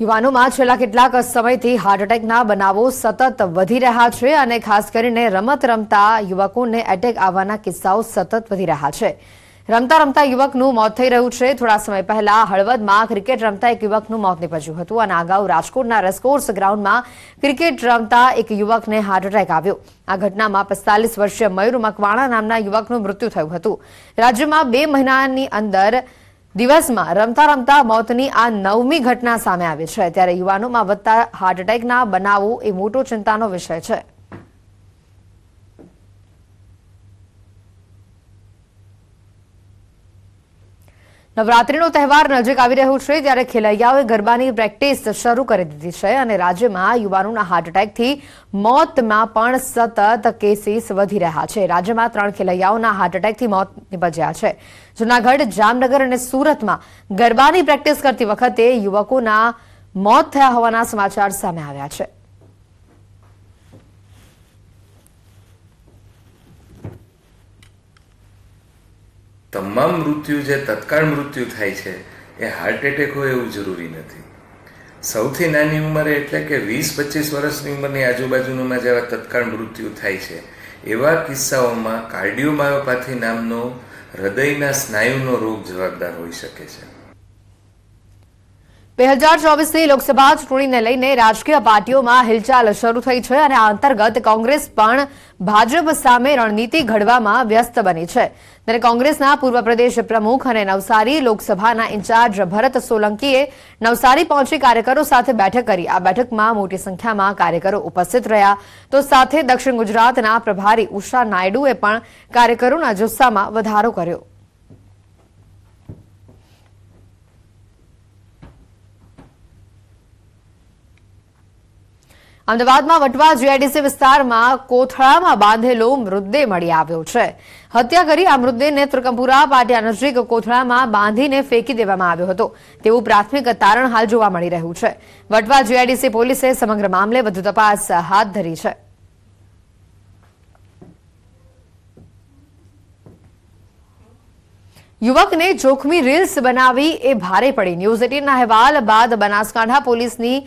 યુવાનોમાં છેલ્લા કેટલાક સમયથી હાર્ટ એટેકના બનાવો સતત વધી રહ્યા છે અને ખાસ કરીને રમત રમતા યુવકોને એટેક આવવાના કિસ્સાઓ સતત વધી રહ્યા છે રમતા રમતા યુવકનું મોત થઈ રહ્યું છે થોડા સમય પહેલા હળવદમાં ક્રિકેટ રમતા એક યુવકનું મોત નીપજ્યું હતું અને અગાઉ રાજકોટના રેસકોર્સ ગ્રાઉન્ડમાં ક્રિકેટ રમતા એક યુવકને હાર્ટ એટેક આવ્યો આ ઘટનામાં પિસ્તાલીસ વર્ષીય મયુર મકવાણા નામના યુવકનું મૃત્યુ થયું હતું રાજ્યમાં બે મહિનાની અંદર દિવસમાં રમતા રમતા મોતની આ નવમી ઘટના સામે આવી છે ત્યારે યુવાનોમાં વધતા હાર્ટ એટેકના બનાવો એ મોટો ચિંતાનો વિષય છે નવરાત્રીનો તહેવાર નજીક આવી રહ્યો છે ત્યારે ખેલૈયાઓએ ગરબાની પ્રેક્ટિસ શરૂ કરી દીધી છે અને રાજ્યમાં યુવાનોના હાર્ટ એટેકથી મોતમાં પણ સતત કેસીસ વધી રહ્યા છે રાજ્યમાં ત્રણ ખેલૈયાઓના હાર્ટ એટેકથી મોત નિપજ્યા છે જૂનાગઢ જામનગર અને સુરતમાં ગરબાની પ્રેક્ટિસ કરતી વખતે યુવકોના મોત થયા હોવાના સમાચાર સામે આવ્યા છે તમામ મૃત્યુ જે તત્કાળ મૃત્યુ થાય છે એ હાર્ટ એટેક હોય એવું જરૂરી નથી સૌથી નાની ઉંમરે એટલે કે વીસ પચીસ વર્ષની ઉંમરની આજુબાજુમાં જેવા તત્કાળ મૃત્યુ થાય છે એવા કિસ્સાઓમાં કાર્ડિયોમાયોપાથી નામનો હૃદયના સ્નાયુનો રોગ જવાબદાર હોઈ શકે છે બે હજાર ચોવીસની લોકસભા ચૂંટણીને લઈને રાજકીય પાર્ટીઓમાં હિલચાલ શરૂ થઈ છે અને આ અંતર્ગત કોંગ્રેસ પણ ભાજપ સામે રણનીતિ ઘડવામાં વ્યસ્ત બની છે ત્યારે કોંગ્રેસના પૂર્વ પ્રદેશ પ્રમુખ અને નવસારી લોકસભાના ઇન્ચાર્જ ભરત સોલંકીએ નવસારી પહોંચી કાર્યકરો સાથે બેઠક કરી આ બેઠકમાં મોટી સંખ્યામાં કાર્યકરો ઉપસ્થિત રહ્યા તો સાથે દક્ષિણ ગુજરાતના પ્રભારી ઉષા નાયડુએ પણ કાર્યકરોના જુસ્સામાં વધારો કર્યો અમદાવાદમાં વટવા જીઆઈડીસી વિસ્તારમાં કોથળામાં બાંધેલો મૃતદેહ મળી આવ્યો છે હત્યા કરી આ મૃતદેહને ત્રિકમપુરા પાટિયા નજીક કોથળામાં બાંધીને ફેંકી દેવામાં આવ્યો હતો તેવું પ્રાથમિક તારણ હાલ જોવા મળી રહ્યું છે વટવા જીઆઈડીસી પોલીસે સમગ્ર મામલે વધુ તપાસ હાથ ધરી છે યુવકને જોખમી રીલ્સ બનાવી એ ભારે પડી ન્યૂઝ એટીનના અહેવાલ બાદ બનાસકાંઠા પોલીસની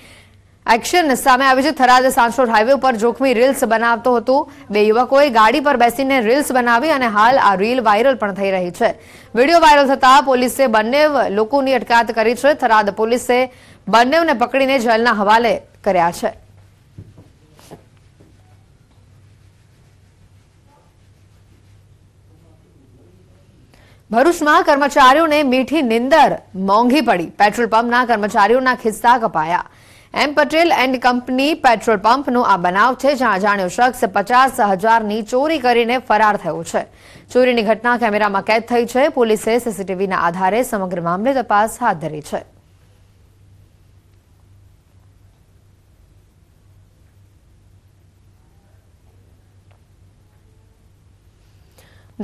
એક્શન સામે આવી છે થરાદ સાંસોડ હાઈવે ઉપર જોખમી રીલ્સ બનાવતો હતો બે યુવકોએ ગાડી પર બેસીને રીલ્સ બનાવી અને હાલ આ રીલ વાયરલ પણ થઈ રહી છે વિડીયો વાયરલ થતાં પોલીસે બંને લોકોની અટકાયત કરી છે થરાદ પોલીસે બંનેને પકડીને જેલના હવાલે કર્યા છે ભરૂચમાં કર્મચારીઓને મીઠી નિંદર મોંઘી પડી પેટ્રોલ પંપના કર્મચારીઓના ખિસ્સા કપાયા M Patel and company petrol પંપનો આ બનાવ છે જ્યાં અજાણ્યો શખ્સ પચાસ હજારની ચોરી કરીને ફરાર થયો છે ચોરીની ઘટના કેમેરામાં કેદ થઈ છે પોલીસે સીસીટીવીના આધારે સમગ્ર મામલે તપાસ હાથ ધરી છે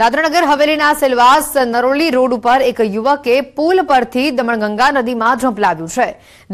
દાદરાનગર હવેલીના સેલવાસ નરોલી રોડ ઉપર એક યુવકે પુલ પરથી દમણગંગા નદીમાં ઝંપલાવ્યું છે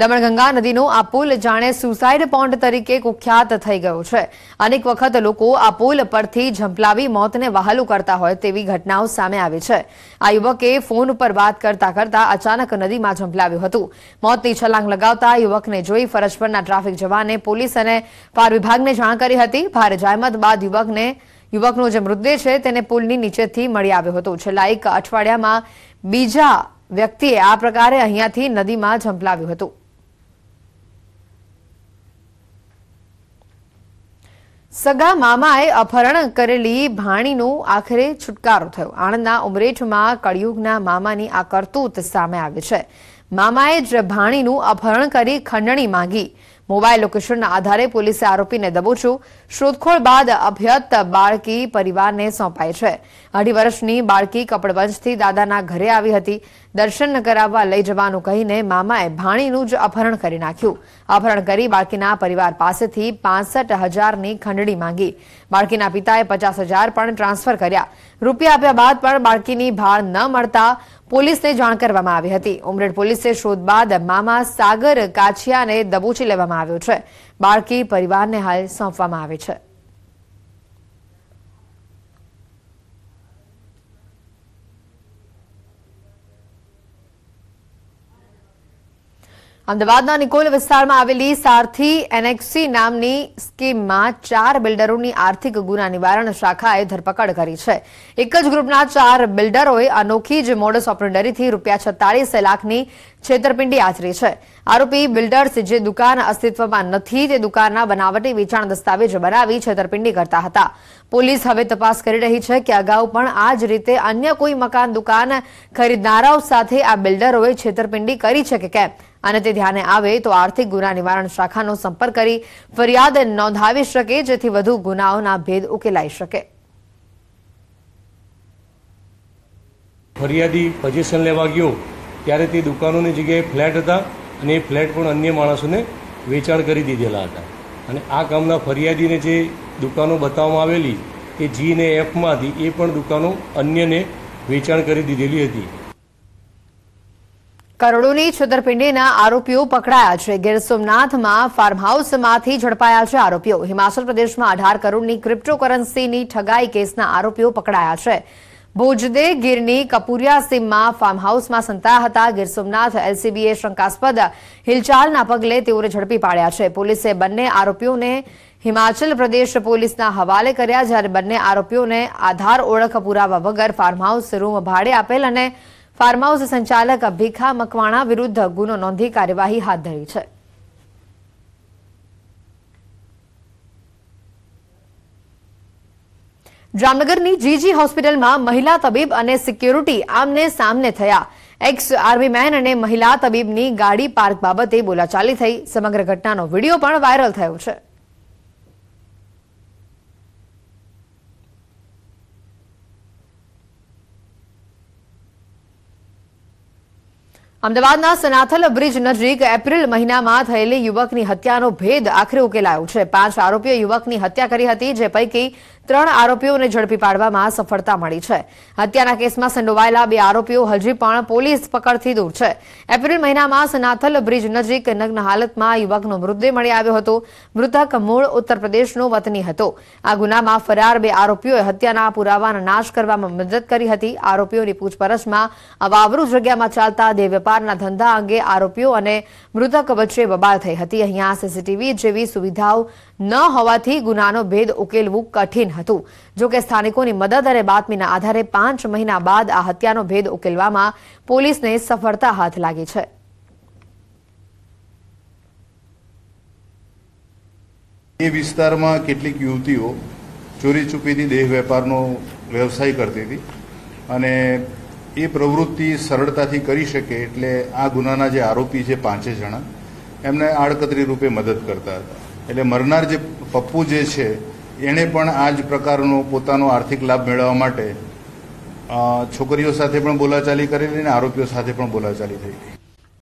દમણગંગા નદીનો આ પુલ જાણે સુસાઇડ પોન્ડ તરીકે કુખ્યાત થઈ ગયો છે અનેક વખત લોકો આ પુલ પરથી ઝંપલાવી મોતને વહાલું કરતા હોય તેવી ઘટનાઓ સામે આવી છે આ યુવકે ફોન ઉપર વાત કરતા કરતા અચાનક નદીમાં ઝંપલાવ્યું હતું મોતની છલાંગ લગાવતા યુવકને જોઈ ફરજ પરના ટ્રાફિક જવાને પોલીસ અને ફાયર વિભાગને જાણ કરી હતી ભારે જાહેમત બાદ યુવકને યુવકનો જે મૃતદેહ છે તેને પુલની નીચેથી મળી આવ્યો હતો છેલ્લા એક અઠવાડિયામાં બીજા વ્યક્તિએ આ પ્રકારે અહીંયાથી નદીમાં ઝંપલાવ્યું હતું સગા મામાએ અપહરણ કરેલી ભાણીનો આખરે છુટકારો થયો આણંદના ઉમરેઠમાં કળિયુગના મામાની આ કરતૂત સામે આવી છે મામાએ જ ભાણીનું અપહરણ કરી ખંડણી માંગી મોબાઈલ લોકેશનના આધારે પોલીસે આરોપીને દબોચ્યું શોધખોળ બાદ અભ્યત બાળકી પરિવારને સોંપાય છે અઢી વર્ષની બાળકી કપડવંજથી દાદાના ઘરે આવી હતી દર્શન કરાવવા લઈ જવાનું કહીને મામાએ ભાણીનું જ અપહરણ કરી નાખ્યું અપહરણ કરી બાળકીના પરિવાર પાસેથી પાસઠ હજારની ખંડણી માંગી બાળકીના પિતાએ પચાસ હજાર પણ ટ્રાન્સફર કર્યા રૂપિયા આપ્યા બાદ પણ બાળકીની ભાળ ન મળતા પોલીસને જાણ કરવામાં આવી હતી ઉમરેઠ પોલીસે શોધ બાદ મામા સાગર કાછિયાને દબોચી લેવામાં કરવામાં આવ્યો છે બાળકી પરિવારને હાલ સોંપવામાં આવે છે અમદાવાદના નિકોલ વિસ્તારમાં આવેલી સારથી એનએક્સી નામની સ્કીમમાં ચાર બિલ્ડરોની આર્થિક ગુના નિવારણ શાખાએ ધરપકડ કરી છે એક જ ગ્રુપના ચાર બિલ્ડરોએ અનોખી જ મોડસ ઓપરેન્ડરીથી રૂપિયા છત્તાળીસ લાખની છેતરપિંડી આચરી છે આરોપી બિલ્ડર્સ જે દુકાન અસ્તિત્વમાં નથી તે દુકાનના બનાવટી વેચાણ દસ્તાવેજ બનાવી છેતરપિંડી કરતા હતા પોલીસ હવે તપાસ કરી રહી છે કે અગાઉ પણ આ જ રીતે અન્ય કોઈ મકાન દુકાન ખરીદનારાઓ સાથે આ બિલ્ડરોએ છેતરપિંડી કરી છે કે કેમ અને તે ધ્યાને આવે તો આર્થિક ગુના નિવારણ શાખાનો સંપર્ક કરી ફરિયાદ નોંધાવી શકે જેથી વધુ ગુનાઓના ભેદ ઉકેલાઈ શકે ફરિયાદી પજેશન લેવા ગયો ત્યારે તે દુકાનોની જગ્યાએ ફ્લેટ હતા અને એ ફ્લેટ પણ અન્ય માણસોને વેચાણ કરી દીધેલા હતા અને આ કામના ફરિયાદીને જે દુકાનો બતાવવામાં આવેલી તે જી ને એફમાંથી એ પણ દુકાનો અન્યને વેચાણ કરી દીધેલી હતી કરોડોની છેતરપિંડીના આરોપીઓ પકડાયા છે ગીર સોમનાથમાં ફાર્મહાઉસમાંથી ઝડપાયા છે આરોપીઓ હિમાચલ પ્રદેશમાં અઢાર કરોડની ક્રિપ્ટોકરન્સીની ઠગાઈ કેસના આરોપીઓ પકડાયા છે ભોજદે ગીરની કપુરિયા સીમમાં ફાર્મહાઉસમાં સંતા હતા ગીર સોમનાથ એલસીબીએ શંકાસ્પદ હિલચાલના પગલે તેઓને ઝડપી પાડ્યા છે પોલીસે બંને આરોપીઓને હિમાચલ પ્રદેશ પોલીસના હવાલે કર્યા જ્યારે બંને આરોપીઓને આધાર ઓળખ પુરાવા વગર ફાર્મહાઉસ રૂમ ભાડે આપેલ અને ફાર્મ હાઉસ સંચાલક ભીખા મકવાણા વિરુદ્ધ ગુનો નોંધી કાર્યવાહી હાથ ધરી છે જામનગરની જીજી હોસ્પિટલમાં મહિલા તબીબ અને સિક્યુરિટી આમને સામને થયા એક્સ આર્મીમેન અને મહિલા તબીબની ગાડી પાર્ક બાબતે બોલાચાલી થઈ સમગ્ર ઘટનાનો વિડીયો પણ વાયરલ થયો છે અમદાવાદના સનાથલ બ્રિજ નજીક એપ્રિલ મહિનામાં થયેલી યુવકની હત્યાનો ભેદ આખરે ઉકેલાયો છે પાંચ આરોપીઓ યુવકની હત્યા કરી હતી જે પૈકી ત્રણ આરોપીઓને ઝડપી પાડવામાં સફળતા મળી છે હત્યાના કેસમાં સંડોવાયેલા બે આરોપીઓ હજી પણ પોલીસ પકડથી દૂર છે એપ્રિલ મહિનામાં સનાથલ બ્રિજ નજીક નગ્ન હાલતમાં યુવકનો મૃતદેહ મળી આવ્યો હતો મૃતક મૂળ ઉત્તર પ્રદેશનો વતની હતો આ ગુનામાં ફરાર બે આરોપીઓએ હત્યાના પુરાવાનો નાશ કરવામાં મદદ કરી હતી આરોપીઓની પૂછપરછમાં આ જગ્યામાં ચાલતા દેહ વેપારના ધંધા અંગે આરોપીઓ અને મૃતક વચ્ચે બબાલ થઈ હતી અહીંયા સીસીટીવી જેવી સુવિધાઓ ન હોવાથી ગુનાનો ભેદ ઉકેલવું કઠિન હતું જોકે સ્થાનિકોની મદદ અને બાતમીના આધારે પાંચ મહિના બાદ આ હત્યાનો ભેદ ઉકેલવામાં પોલીસને સફળતા હાથ લાગી છે એ વિસ્તારમાં કેટલીક યુવતીઓ ચોરી છુપીથી દેહ વેપારનો વ્યવસાય કરતી હતી અને એ પ્રવૃત્તિ સરળતાથી કરી શકે એટલે આ ગુનાના જે આરોપી છે પાંચે જણા એમને આડકતરી રૂપે મદદ કરતા હતા એટલે મરનાર જે પપ્પુ જે છે એણે પણ આ જ પ્રકારનો પોતાનો આર્થિક લાભ મેળવવા માટે છોકરીઓ સાથે પણ બોલાચાલી કરેલી અને આરોપીઓ સાથે પણ બોલાચાલી થઈ